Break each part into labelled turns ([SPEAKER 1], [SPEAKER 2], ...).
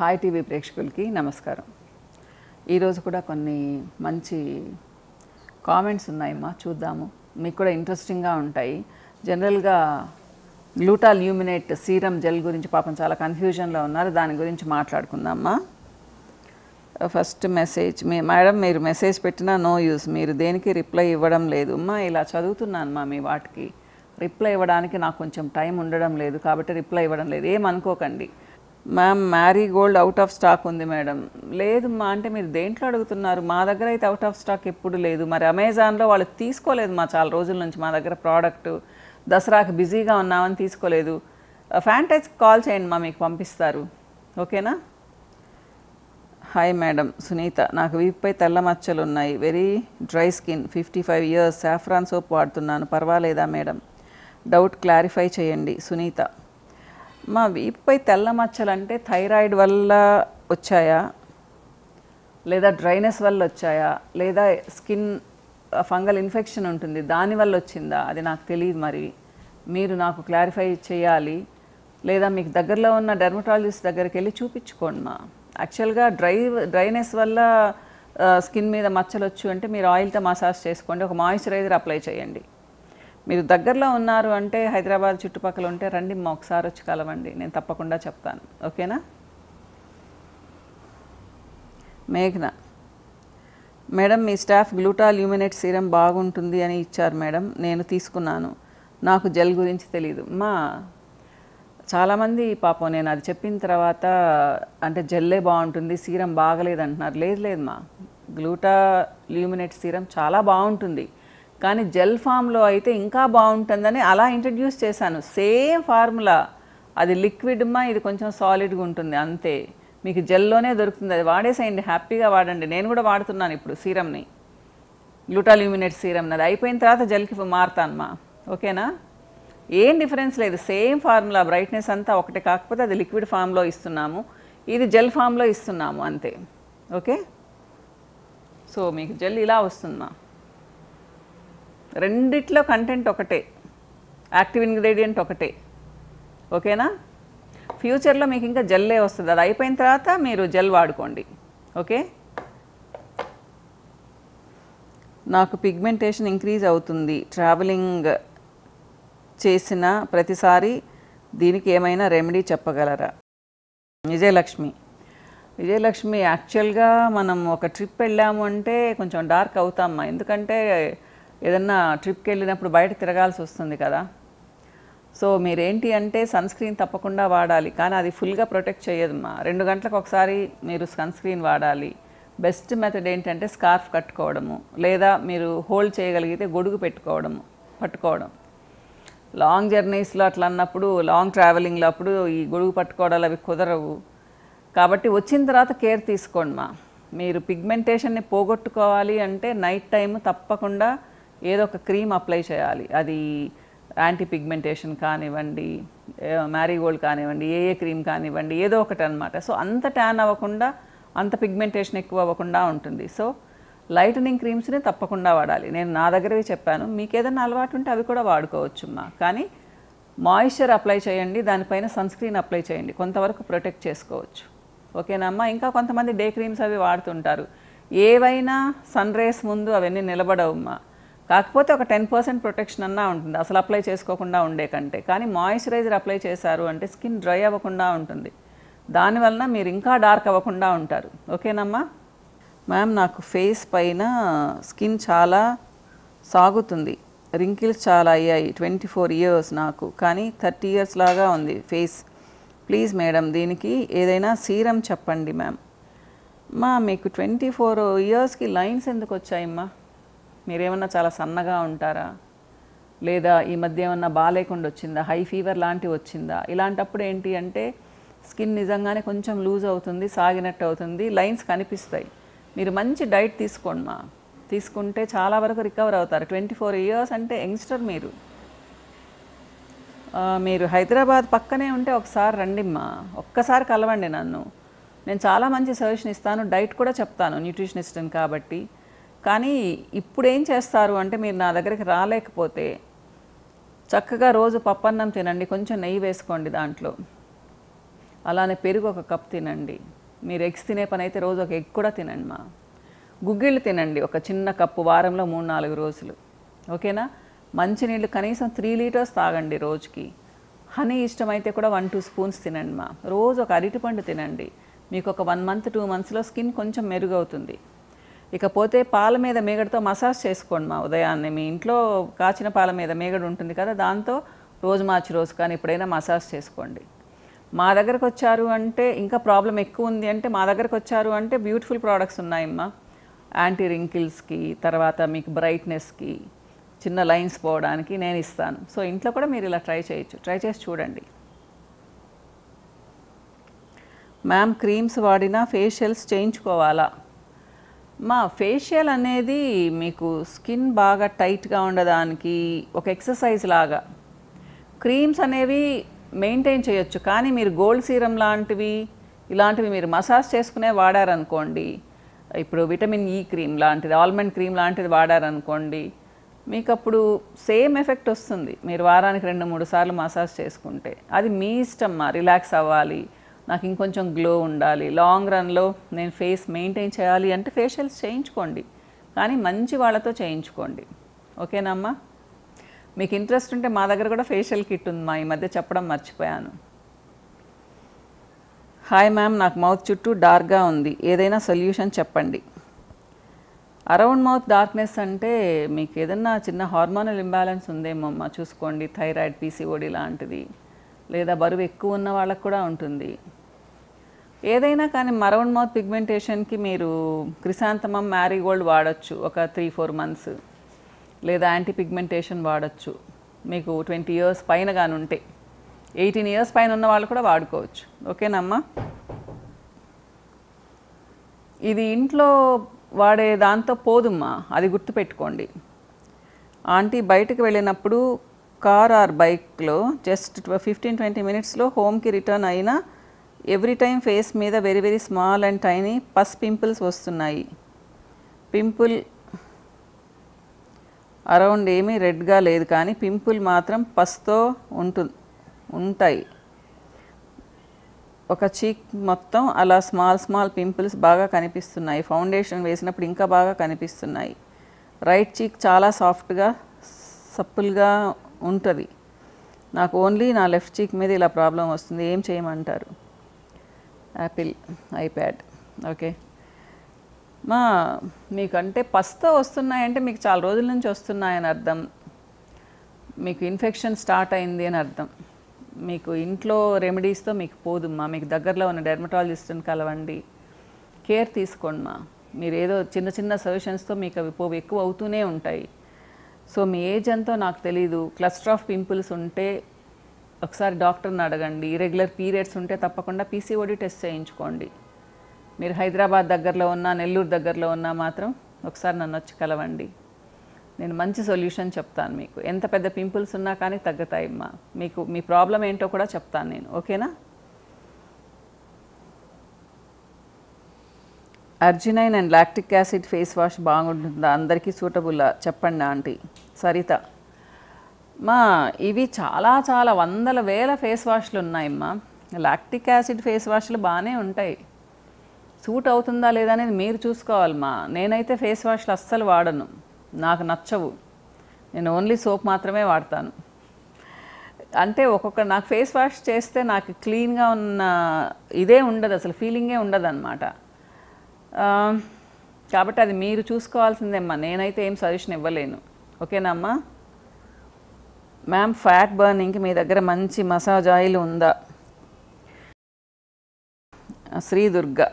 [SPEAKER 1] hi TV ప్రేక్షకులకి నమస్కారం ఈరోజు కూడా కొన్ని మంచి కామెంట్స్ ఉన్నాయమ్మా చూద్దాము మీకు కూడా ఇంట్రెస్టింగ్గా ఉంటాయి జనరల్గా గ్లూటా ల్యూమినేట్ సీరం జెల్ గురించి పాపం చాలా కన్ఫ్యూజన్లో ఉన్నారు దాని గురించి మాట్లాడుకుందామ్మా ఫస్ట్ మెసేజ్ మీ మేడం మీరు మెసేజ్ పెట్టినా నో యూస్ మీరు దేనికి రిప్లై ఇవ్వడం లేదు అమ్మా ఇలా చదువుతున్నాను మా మీ వాటికి రిప్లై ఇవ్వడానికి నాకు కొంచెం టైం ఉండడం లేదు కాబట్టి రిప్లై ఇవ్వడం లేదు ఏమనుకోకండి ma'am marigold out of stock ఉంది మేడం లేదు మా అంటే మీరు దేంట్లో అడుగుతున్నారు మా దగ్గర అయితే అవుట్ ఆఫ్ స్టాక్ ఎప్పుడు లేదు మరి అమెజాన్లో వాళ్ళు తీసుకోలేదు మా చాలా రోజుల నుంచి మా దగ్గర ప్రోడక్ట్ దసరాకి బిజీగా ఉన్నామని తీసుకోలేదు ఫ్యాంటైజ్ కాల్ చేయండి మా మీకు పంపిస్తారు ఓకేనా హాయ్ మేడం సునీత నాకు వీపుపై తెల్ల మచ్చలు ఉన్నాయి very dry skin fifty five years saffron soap వాడుతున్నాను పర్వాలేదా మేడం డౌట్ క్లారిఫై చేయండి సునీత మా వీపుపై తెల్ల మచ్చలంటే థైరాయిడ్ వల్ల వచ్చాయా లేదా డ్రైనెస్ వల్ల వచ్చాయా లేదా స్కిన్ ఫంగల్ ఇన్ఫెక్షన్ ఉంటుంది దానివల్ల వచ్చిందా అది నాకు తెలియదు మరి మీరు నాకు క్లారిఫై చేయాలి లేదా మీకు దగ్గరలో ఉన్న డెర్మటాలజిస్ట్ దగ్గరికి వెళ్ళి చూపించుకోండి మా యాక్చువల్గా డ్రై డ్రైనెస్ వల్ల స్కిన్ మీద మచ్చలు వచ్చు అంటే మీరు ఆయిల్తో మసాజ్ చేసుకోండి ఒక మాయిశ్చరైజర్ అప్లై చేయండి మీరు దగ్గరలో ఉన్నారు అంటే హైదరాబాద్ చుట్టుపక్కల ఉంటే రండి మా ఒకసారి వచ్చి కలవండి నేను తప్పకుండా చెప్తాను ఓకేనా మేఘన మేడం మీ స్టాఫ్ గ్లూటా ల్యూమినేట్ సీరం బాగుంటుంది అని ఇచ్చారు మేడం నేను తీసుకున్నాను నాకు జెల్ గురించి తెలియదు మా చాలామంది పాపం నేను అది చెప్పిన తర్వాత అంటే జెల్లే బాగుంటుంది సీరం బాగలేదు అంటున్నారు లేదు లేదు మా గ్లూటా ల్యూమినేట్ సీరం చాలా బాగుంటుంది కానీ జెల్ ఫామ్లో అయితే ఇంకా బాగుంటుందని అలా ఇంట్రడ్యూస్ చేశాను సేమ్ ఫార్ములా అది లిక్విడ్మా ఇది కొంచెం సాలిడ్గా ఉంటుంది అంతే మీకు జెల్లోనే దొరుకుతుంది అది వాడేసేయండి హ్యాపీగా వాడండి నేను కూడా వాడుతున్నాను ఇప్పుడు సీరమ్ని గ్లూటాల్యూమినేట్ సీరమ్ అది అయిపోయిన తర్వాత జెల్కి మారుతానమ్మా ఓకేనా ఏం డిఫరెన్స్ లేదు సేమ్ ఫార్ములా బ్రైట్నెస్ అంతా ఒకటే కాకపోతే అది లిక్విడ్ ఫామ్లో ఇస్తున్నాము ఇది జెల్ ఫామ్లో ఇస్తున్నాము అంతే ఓకే సో మీకు జెల్ ఇలా వస్తుందమ్మా రెండిట్లో కంటెంట్ ఒకటే యాక్టివ్ ఇంగ్రీడియంట్ ఒకటే ఓకేనా ఫ్యూచర్లో మీకు ఇంకా జెల్లే వస్తుంది అది అయిపోయిన తర్వాత మీరు జెల్ వాడుకోండి ఓకే నాకు పిగ్మెంటేషన్ ఇంక్రీజ్ అవుతుంది ట్రావెలింగ్ చేసిన ప్రతిసారి దీనికి ఏమైనా రెమెడీ చెప్పగలరా విజయలక్ష్మి విజయలక్ష్మి యాక్చువల్గా మనం ఒక ట్రిప్ వెళ్ళాము అంటే కొంచెం డార్క్ అవుతామా ఎందుకంటే ఏదన్నా ట్రిప్కి వెళ్ళినప్పుడు బయట తిరగాల్సి వస్తుంది కదా సో మీరేంటి అంటే సన్ స్క్రీన్ తప్పకుండా వాడాలి కానీ అది ఫుల్గా ప్రొటెక్ట్ చేయదమ్మా రెండు గంటలకు ఒకసారి మీరు సన్ స్క్రీన్ వాడాలి బెస్ట్ మెథడ్ ఏంటంటే స్కార్ఫ్ కట్టుకోవడము లేదా మీరు హోల్డ్ చేయగలిగితే గొడుగు పెట్టుకోవడము పట్టుకోవడం లాంగ్ జర్నీస్లో అట్లా అన్నప్పుడు లాంగ్ ట్రావెలింగ్లో అప్పుడు ఈ గొడుగు పట్టుకోవడాలు అవి కుదరవు కాబట్టి వచ్చిన తర్వాత కేర్ తీసుకోండి మా మీరు పిగ్మెంటేషన్ని పోగొట్టుకోవాలి అంటే నైట్ టైం తప్పకుండా ఏదో ఒక క్రీమ్ అప్లై చేయాలి అది యాంటీ పిగ్మెంటేషన్ కానివ్వండి మ్యారీగోల్డ్ కానివ్వండి ఏ ఏ క్రీమ్ కానివ్వండి ఏదో ఒకటి అనమాట సో అంత ట్యాన్ అవ్వకుండా అంత పిగ్మెంటేషన్ ఎక్కువ అవ్వకుండా ఉంటుంది సో లైటనింగ్ క్రీమ్స్ని తప్పకుండా వాడాలి నేను నా దగ్గరవి చెప్పాను మీకు ఏదైనా అలవాటు ఉంటే అవి కూడా వాడుకోవచ్చు అమ్మా కానీ మాయిశ్చర్ అప్లై చేయండి దానిపైన సన్ స్క్రీన్ అప్లై చేయండి కొంతవరకు ప్రొటెక్ట్ చేసుకోవచ్చు ఓకేనా అమ్మా ఇంకా కొంతమంది డే క్రీమ్స్ అవి వాడుతుంటారు ఏవైనా సన్ రేస్ ముందు అవన్నీ నిలబడవమ్మా కాకపోతే ఒక టెన్ పర్సెంట్ ప్రొటెక్షన్ అన్నా ఉంటుంది అసలు అప్లై చేసుకోకుండా ఉండే కంటే కానీ మాయిశ్చరైజర్ అప్లై చేశారు అంటే స్కిన్ డ్రై అవ్వకుండా ఉంటుంది దానివలన మీరు ఇంకా డార్క్ అవ్వకుండా ఉంటారు ఓకేనమ్మా మ్యామ్ నాకు ఫేస్ పైన స్కిన్ చాలా సాగుతుంది రింకిల్స్ చాలా అయ్యాయి ట్వంటీ ఫోర్ ఇయర్స్ నాకు కానీ థర్టీ ఇయర్స్ లాగా ఉంది ఫేస్ ప్లీజ్ మేడం దీనికి ఏదైనా సీరం చెప్పండి మ్యామ్ మా మీకు ట్వంటీ ఫోర్ ఇయర్స్కి లైన్స్ ఎందుకు వచ్చాయమ్మా మీరేమన్నా చాలా సన్నగా ఉంటారా లేదా ఈ మధ్య ఏమన్నా బాగాలేకుండా వచ్చిందా హై ఫీవర్ లాంటివి వచ్చిందా ఇలాంటప్పుడు ఏంటి అంటే స్కిన్ నిజంగానే కొంచెం లూజ్ అవుతుంది సాగినట్టు అవుతుంది లైన్స్ కనిపిస్తాయి మీరు మంచి డైట్ తీసుకోండి మా తీసుకుంటే చాలా వరకు రికవర్ అవుతారు ట్వంటీ ఫోర్ ఇయర్స్ అంటే యంగ్స్టర్ మీరు మీరు హైదరాబాద్ పక్కనే ఉంటే ఒకసారి రండిమ్మా ఒక్కసారి కలవండి నన్ను నేను చాలా మంచి సజెషన్ ఇస్తాను డైట్ కూడా చెప్తాను న్యూట్రిషనిస్ట్ని కాబట్టి కానీ ఇప్పుడు ఏం చేస్తారు అంటే మీరు నా దగ్గరికి రాలేకపోతే చక్కగా రోజు పప్పన్నం తినండి కొంచెం నెయ్యి వేసుకోండి దాంట్లో అలానే పెరుగు ఒక కప్ తినండి మీరు ఎగ్స్ తినే పని అయితే రోజు ఒక ఎగ్ కూడా తినండి మా గుగ్గిళ్ళు తినండి ఒక చిన్న కప్పు వారంలో మూడు నాలుగు రోజులు ఓకేనా మంచినీళ్ళు కనీసం త్రీ లీటర్స్ తాగండి రోజుకి హనీ ఇష్టమైతే కూడా వన్ టూ స్పూన్స్ తినండి మా రోజు ఒక అరటిపండు తినండి మీకు ఒక వన్ మంత్ టూ మంత్స్లో స్కిన్ కొంచెం మెరుగవుతుంది ఇకపోతే పాల మీద మేగడతో మసాజ్ చేసుకోండి మా ఉదయాన్నే మీ ఇంట్లో కాచిన పాల మీద మేగడ ఉంటుంది కదా దాంతో రోజు మార్చి రోజు కానీ ఎప్పుడైనా మసాజ్ చేసుకోండి మా దగ్గరకు వచ్చారు అంటే ఇంకా ప్రాబ్లం ఎక్కువ ఉంది అంటే మా దగ్గరకు వచ్చారు అంటే బ్యూటిఫుల్ ప్రోడక్ట్స్ ఉన్నాయమ్మా యాంటీ రింకిల్స్కి తర్వాత మీకు బ్రైట్నెస్కి చిన్న లైన్స్ పోవడానికి నేను ఇస్తాను సో ఇంట్లో కూడా మీరు ఇలా ట్రై చేయొచ్చు ట్రై చేసి చూడండి మ్యామ్ క్రీమ్స్ వాడినా ఫేషియల్స్ చేయించుకోవాలా మా ఫేషియల్ అనేది మీకు స్కిన్ బాగా టైట్గా ఉండడానికి ఒక ఎక్సర్సైజ్ లాగా క్రీమ్స్ అనేవి మెయింటైన్ చేయొచ్చు కానీ మీరు గోల్డ్ సీరం లాంటివి ఇలాంటివి మీరు మసాజ్ చేసుకునే వాడారనుకోండి ఇప్పుడు విటమిన్ ఈ క్రీమ్ లాంటిది ఆల్మండ్ క్రీమ్ లాంటిది వాడారనుకోండి మీకు అప్పుడు సేమ్ ఎఫెక్ట్ వస్తుంది మీరు వారానికి రెండు మూడు సార్లు మసాజ్ చేసుకుంటే అది మీ ఇష్టం మా రిలాక్స్ అవ్వాలి నాకు ఇంకొంచెం గ్లో ఉండాలి లాంగ్ రన్లో నేను ఫేస్ మెయింటైన్ చేయాలి అంటే ఫేషియల్స్ చేయించుకోండి కానీ మంచి వాళ్ళతో చేయించుకోండి ఓకేనమ్మా మీకు ఇంట్రెస్ట్ ఉంటే మా దగ్గర కూడా ఫేషియల్ కిట్ ఉంది మా ఈ మధ్య చెప్పడం మర్చిపోయాను హాయ్ మ్యామ్ నాకు మౌత్ చుట్టూ డార్క్గా ఉంది ఏదైనా సొల్యూషన్ చెప్పండి అరౌండ్ మౌత్ డార్క్నెస్ అంటే మీకు ఏదన్నా చిన్న హార్మోనల్ ఇంబ్యాలెన్స్ ఉందేమో అమ్మ చూసుకోండి థైరాయిడ్ పీసీఓడి లాంటిది లేదా బరువు ఎక్కువ ఉన్న వాళ్ళకు కూడా ఉంటుంది ఏదైనా కానీ మరవన్ మౌత్ పిగ్మెంటేషన్కి మీరు క్రిసాంతమం మ్యారీగోల్డ్ వాడచ్చు ఒక త్రీ ఫోర్ మంత్స్ లేదా యాంటీ పిగ్మెంటేషన్ వాడచ్చు మీకు ట్వంటీ ఇయర్స్ పైన కానీ ఉంటే ఎయిటీన్ ఇయర్స్ పైన ఉన్న వాళ్ళు కూడా వాడుకోవచ్చు ఓకేనమ్మా ఇది ఇంట్లో వాడే దాంతో పోదుమ్మా అది గుర్తుపెట్టుకోండి ఆంటీ బయటకు వెళ్ళినప్పుడు కార్ ఆర్ బైక్లో జస్ట్ ఫిఫ్టీన్ ట్వంటీ మినిట్స్లో హోమ్కి రిటర్న్ అయినా ఎవ్రీ టైం ఫేస్ మీద very very small and tiny pus pimples వస్తున్నాయి పింపుల్ అరౌండ్ ఏమీ రెడ్గా లేదు కానీ పింపుల్ మాత్రం పస్తో ఉంటు ఉంటాయి ఒక చీక్ మొత్తం అలా స్మాల్ స్మాల్ పింపుల్స్ బాగా కనిపిస్తున్నాయి ఫౌండేషన్ వేసినప్పుడు ఇంకా బాగా కనిపిస్తున్నాయి రైట్ చీక్ చాలా సాఫ్ట్గా సప్పుల్గా ఉంటుంది నాకు ఓన్లీ నా లెఫ్ట్ చీక్ మీద ఇలా ప్రాబ్లం వస్తుంది ఏం చేయమంటారు యాపిల్ ఐప్యాడ్ ఓకే మా మీకంటే పస్తో వస్తున్నాయంటే మీకు చాలా రోజుల నుంచి వస్తున్నాయని అర్థం మీకు ఇన్ఫెక్షన్ స్టార్ట్ అయింది అని అర్థం మీకు ఇంట్లో రెమెడీస్తో మీకు పోదుమ్మా మీకు దగ్గరలో ఉన్న డెర్మటాలజిస్ట్ని కలవండి కేర్ తీసుకోండిమా మీరు ఏదో చిన్న చిన్న సొల్యూషన్స్తో మీకు అవి పోవు ఎక్కువ అవుతూనే ఉంటాయి సో మీ ఏజ్ ఎంతో నాకు తెలీదు క్లస్టర్ ఆఫ్ పింపుల్స్ ఉంటే ఒకసారి డాక్టర్ని అడగండి రెగ్యులర్ పీరియడ్స్ ఉంటే తప్పకుండా పీసీఓడి టెస్ట్ చేయించుకోండి మీరు హైదరాబాద్ దగ్గరలో ఉన్నా నెల్లూరు దగ్గరలో ఉన్నా మాత్రం ఒకసారి నన్ను వచ్చి కలవండి నేను మంచి సొల్యూషన్ చెప్తాను మీకు ఎంత పెద్ద పింపుల్స్ ఉన్నా కానీ తగ్గుతాయమ్మా మీకు మీ ప్రాబ్లం ఏంటో కూడా చెప్తాను నేను ఓకేనా arginine and lactic acid face wash బాగుంటుందా అందరికీ సూటబుల్లా చెప్పండి ఆంటీ సరిత మా ఇవి చాలా చాలా వందల వేల ఫేస్ వాష్లు ఉన్నాయమ్మా లాక్టిక్ యాసిడ్ ఫేస్ వాష్లు బాగానే ఉంటాయి సూట్ అవుతుందా లేదా అనేది మీరు చూసుకోవాలమ్మా నేనైతే ఫేస్ వాష్లు అస్సలు వాడను నాకు నచ్చవు నేను ఓన్లీ సోప్ మాత్రమే వాడతాను అంటే ఒక్కొక్క నాకు ఫేస్ వాష్ చేస్తే నాకు క్లీన్గా ఉన్న ఇదే ఉండదు అసలు ఫీలింగే ఉండదు అనమాట కాబట్టి అది మీరు చూసుకోవాల్సిందేమ్మా నేనైతే ఏం సజెషన్ ఇవ్వలేను ఓకేనా అమ్మా మ్యామ్ ఫ్యాట్ బర్నింగ్కి మీ దగ్గర మంచి మసాజ్ ఆయిల్ ఉందా శ్రీ దుర్గా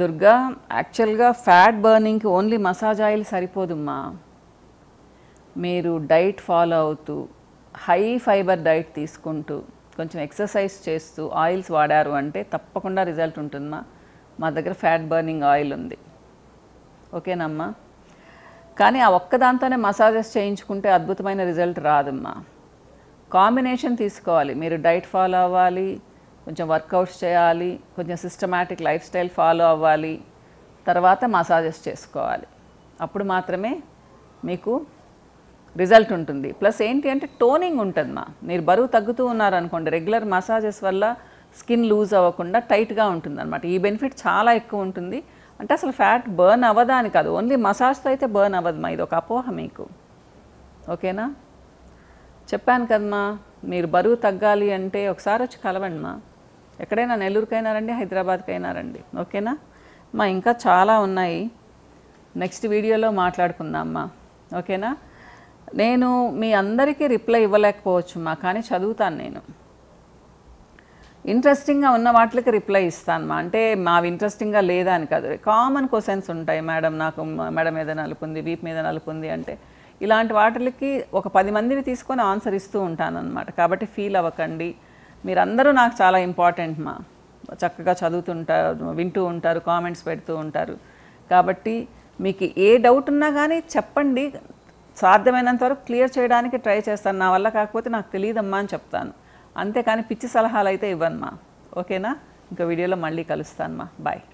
[SPEAKER 1] దుర్గా యాక్చువల్గా ఫ్యాట్ బర్నింగ్కి ఓన్లీ మసాజ్ ఆయిల్ సరిపోదుమ్మా మీరు డైట్ ఫాలో అవుతూ హై ఫైబర్ డైట్ తీసుకుంటూ కొంచెం ఎక్సర్సైజ్ చేస్తూ ఆయిల్స్ వాడారు అంటే తప్పకుండా రిజల్ట్ ఉంటుందమ్మా మా దగ్గర ఫ్యాట్ బర్నింగ్ ఆయిల్ ఉంది ఓకేనమ్మా కానీ ఆ ఒక్కదాంతోనే మసాజెస్ చేయించుకుంటే అద్భుతమైన రిజల్ట్ రాదమ్మా కాంబినేషన్ తీసుకోవాలి మీరు డైట్ ఫాలో అవ్వాలి కొంచెం వర్కౌట్స్ చేయాలి కొంచెం సిస్టమాటిక్ లైఫ్ స్టైల్ ఫాలో అవ్వాలి తర్వాత మసాజెస్ చేసుకోవాలి అప్పుడు మాత్రమే మీకు రిజల్ట్ ఉంటుంది ప్లస్ ఏంటి అంటే టోనింగ్ ఉంటుంది మీరు బరువు తగ్గుతూ ఉన్నారనుకోండి రెగ్యులర్ మసాజెస్ వల్ల స్కిన్ లూజ్ అవ్వకుండా టైట్గా ఉంటుంది అనమాట ఈ బెనిఫిట్ చాలా ఎక్కువ ఉంటుంది అంటే అసలు ఫ్యాట్ బర్న్ అవ్వదాని కాదు ఓన్లీ మసాజ్తో అయితే బర్న్ అవ్వదమ్మా ఇది ఒక అపోహ మీకు ఓకేనా చెప్పాను కదమ్మా మీరు బరువు తగ్గాలి అంటే ఒకసారి వచ్చి కలవండిమా ఎక్కడైనా నెల్లూరుకైనా రండి హైదరాబాద్కైనా రండి ఓకేనా మా ఇంకా చాలా ఉన్నాయి నెక్స్ట్ వీడియోలో మాట్లాడుకుందామ్మా ఓకేనా నేను మీ అందరికీ రిప్లై మా కానీ చదువుతాను నేను ఇంట్రెస్టింగ్గా ఉన్న వాటికి రిప్లై ఇస్తాను మా అంటే మావి ఇంట్రెస్టింగ్గా లేదా అని కాదు కామన్ క్వశ్చన్స్ ఉంటాయి మేడం నాకు మేడం మీద నలుపుంది వీప్ మీద నలుపుంది అంటే ఇలాంటి వాటికి ఒక పది మందిని తీసుకొని ఆన్సర్ ఇస్తూ ఉంటాను అనమాట కాబట్టి ఫీల్ అవ్వకండి మీరందరూ నాకు చాలా ఇంపార్టెంట్ మా చక్కగా చదువుతుంటారు వింటూ ఉంటారు కామెంట్స్ పెడుతూ ఉంటారు కాబట్టి మీకు ఏ డౌట్ ఉన్నా కానీ చెప్పండి సాధ్యమైనంత వరకు క్లియర్ చేయడానికి ట్రై చేస్తాను నా వల్ల కాకపోతే నాకు తెలియదమ్మా అని చెప్తాను అంతేకాని పిచ్చి సలహాలు అయితే ఇవ్వనుమా ఓకేనా ఇంకా వీడియోలో మళ్ళీ కలుస్తాను మా బాయ్